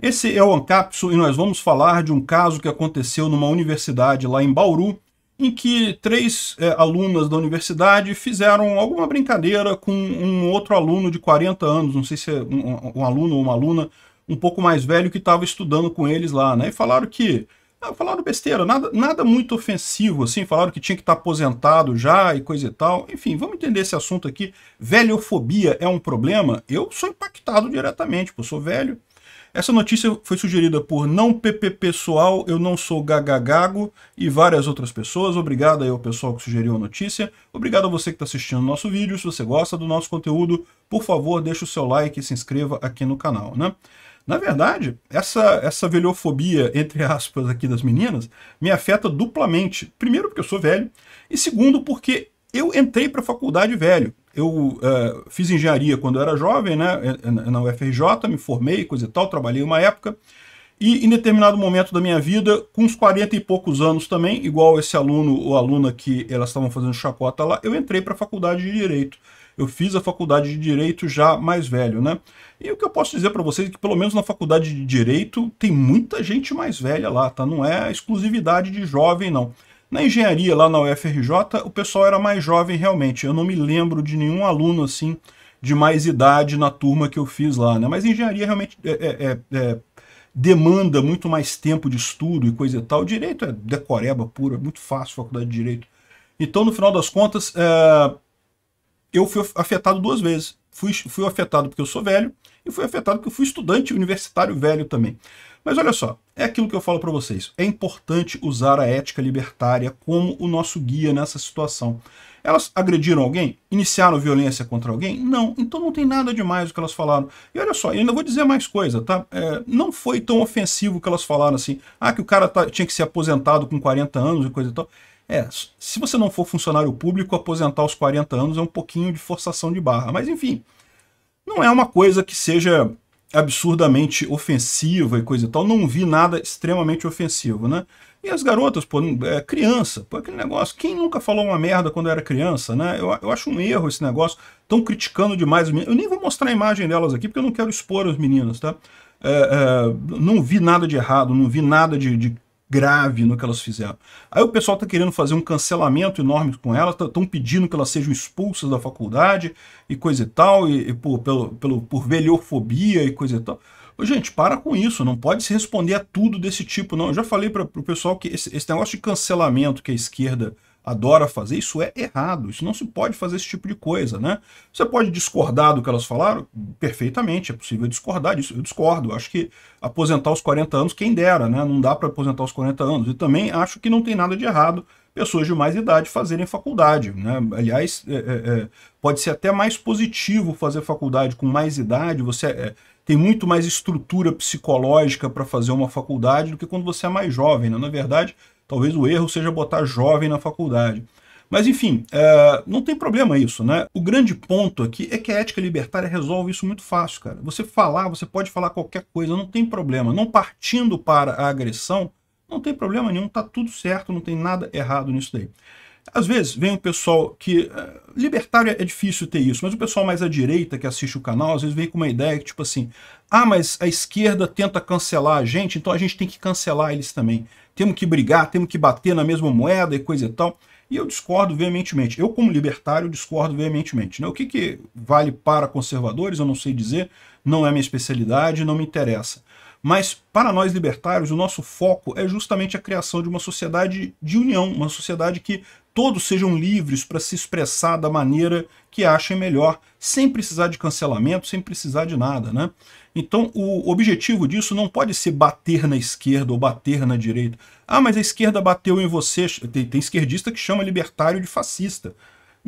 Esse é o Ancapso e nós vamos falar de um caso que aconteceu numa universidade lá em Bauru, em que três é, alunas da universidade fizeram alguma brincadeira com um outro aluno de 40 anos, não sei se é um, um aluno ou uma aluna um pouco mais velho que estava estudando com eles lá, né? E falaram que ah, falaram besteira, nada, nada muito ofensivo, assim, falaram que tinha que estar tá aposentado já e coisa e tal. Enfim, vamos entender esse assunto aqui. Velhofobia é um problema? Eu sou impactado diretamente, porque eu sou velho, essa notícia foi sugerida por não PP pessoal, eu não sou gagagago e várias outras pessoas. Obrigado aí ao pessoal que sugeriu a notícia. Obrigado a você que está assistindo o nosso vídeo. Se você gosta do nosso conteúdo, por favor, deixe o seu like e se inscreva aqui no canal, né? Na verdade, essa, essa velhofobia, entre aspas, aqui das meninas, me afeta duplamente. Primeiro, porque eu sou velho, e segundo, porque eu entrei para a faculdade velho eu uh, fiz engenharia quando eu era jovem, né, é, é, na UFRJ, me formei, coisa e tal, trabalhei uma época, e em determinado momento da minha vida, com uns 40 e poucos anos também, igual esse aluno ou aluna que elas estavam fazendo chacota lá, eu entrei para a faculdade de Direito. Eu fiz a faculdade de Direito já mais velho, né? E o que eu posso dizer para vocês é que, pelo menos na faculdade de Direito, tem muita gente mais velha lá, tá? Não é exclusividade de jovem, não. Na engenharia, lá na UFRJ, o pessoal era mais jovem realmente. Eu não me lembro de nenhum aluno assim de mais idade na turma que eu fiz lá, né? Mas engenharia realmente é, é, é, é demanda muito mais tempo de estudo e coisa e tal. direito é decoreba pura, é muito fácil faculdade de direito. Então, no final das contas, é, eu fui afetado duas vezes. Fui, fui afetado porque eu sou velho e fui afetado porque eu fui estudante universitário velho também. Mas olha só, é aquilo que eu falo para vocês. É importante usar a ética libertária como o nosso guia nessa situação. Elas agrediram alguém? Iniciaram violência contra alguém? Não. Então não tem nada demais o que elas falaram. E olha só, eu ainda vou dizer mais coisa, tá? É, não foi tão ofensivo o que elas falaram assim. Ah, que o cara tá, tinha que ser aposentado com 40 anos e coisa e tal. É, se você não for funcionário público, aposentar aos 40 anos é um pouquinho de forçação de barra. Mas enfim, não é uma coisa que seja absurdamente ofensiva e coisa e tal. Não vi nada extremamente ofensivo, né? E as garotas, pô, é, criança, pô, aquele negócio. Quem nunca falou uma merda quando era criança, né? Eu, eu acho um erro esse negócio. Estão criticando demais. Eu nem vou mostrar a imagem delas aqui, porque eu não quero expor as meninas, tá? É, é, não vi nada de errado, não vi nada de, de grave no que elas fizeram. Aí o pessoal está querendo fazer um cancelamento enorme com elas, estão tá, pedindo que elas sejam expulsas da faculdade e coisa e tal, e, e por, pelo, pelo, por velhofobia e coisa e tal. Ô, gente, para com isso, não pode se responder a tudo desse tipo, não. Eu já falei para o pessoal que esse, esse negócio de cancelamento que a esquerda adora fazer, isso é errado, isso não se pode fazer esse tipo de coisa, né? Você pode discordar do que elas falaram? Perfeitamente, é possível discordar disso, eu discordo, acho que aposentar aos 40 anos, quem dera, né? Não dá para aposentar aos 40 anos, e também acho que não tem nada de errado pessoas de mais idade fazerem faculdade, né? Aliás, é, é, é pode ser até mais positivo fazer faculdade com mais idade, você... É, tem muito mais estrutura psicológica para fazer uma faculdade do que quando você é mais jovem, né? Na verdade, Talvez o erro seja botar jovem na faculdade. Mas enfim, é, não tem problema isso, né? O grande ponto aqui é que a ética libertária resolve isso muito fácil, cara. Você falar, você pode falar qualquer coisa, não tem problema. Não partindo para a agressão, não tem problema nenhum, tá tudo certo, não tem nada errado nisso daí. Às vezes vem o pessoal que. É, Libertário é difícil ter isso, mas o pessoal mais à direita que assiste o canal, às vezes vem com uma ideia que, tipo assim, ah, mas a esquerda tenta cancelar a gente, então a gente tem que cancelar eles também temos que brigar, temos que bater na mesma moeda e coisa e tal. E eu discordo veementemente. Eu, como libertário, discordo veementemente. Né? O que, que vale para conservadores, eu não sei dizer, não é minha especialidade, não me interessa. Mas, para nós libertários, o nosso foco é justamente a criação de uma sociedade de união, uma sociedade que todos sejam livres para se expressar da maneira que achem melhor, sem precisar de cancelamento, sem precisar de nada. Né? Então o objetivo disso não pode ser bater na esquerda ou bater na direita. Ah, mas a esquerda bateu em você. Tem, tem esquerdista que chama libertário de fascista.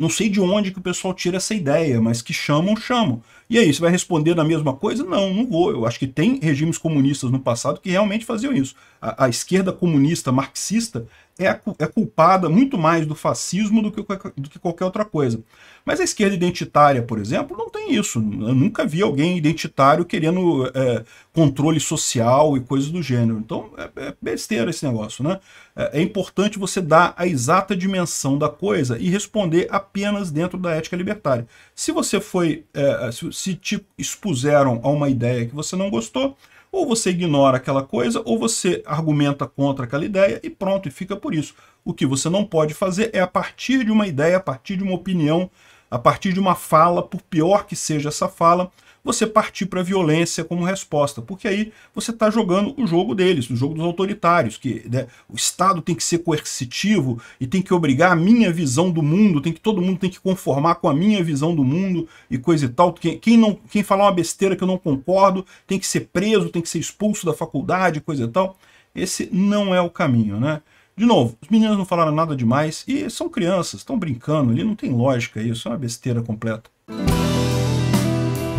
Não sei de onde que o pessoal tira essa ideia, mas que chamam, chamam. E aí, você vai responder da mesma coisa? Não, não vou. Eu acho que tem regimes comunistas no passado que realmente faziam isso. A, a esquerda comunista marxista é, é culpada muito mais do fascismo do que, do que qualquer outra coisa. Mas a esquerda identitária, por exemplo, não tem isso. Eu nunca vi alguém identitário querendo é, controle social e coisas do gênero. Então é, é besteira esse negócio, né? É, é, importante você dar a exata dimensão da coisa e responder apenas dentro da ética libertária. Se você foi, é, se, se te expuseram a uma ideia que você não gostou, ou você ignora aquela coisa, ou você argumenta contra aquela ideia e pronto, e fica por isso. O que você não pode fazer é, a partir de uma ideia, a partir de uma opinião, a partir de uma fala, por pior que seja essa fala, você partir para a violência como resposta, porque aí você está jogando o jogo deles, o jogo dos autoritários, que né, o Estado tem que ser coercitivo e tem que obrigar a minha visão do mundo, tem que todo mundo tem que conformar com a minha visão do mundo e coisa e tal. Quem, quem, não, quem falar uma besteira que eu não concordo tem que ser preso, tem que ser expulso da faculdade, coisa e tal. Esse não é o caminho, né? De novo, os meninos não falaram nada demais e são crianças, estão brincando ali, não tem lógica isso, é uma besteira completa.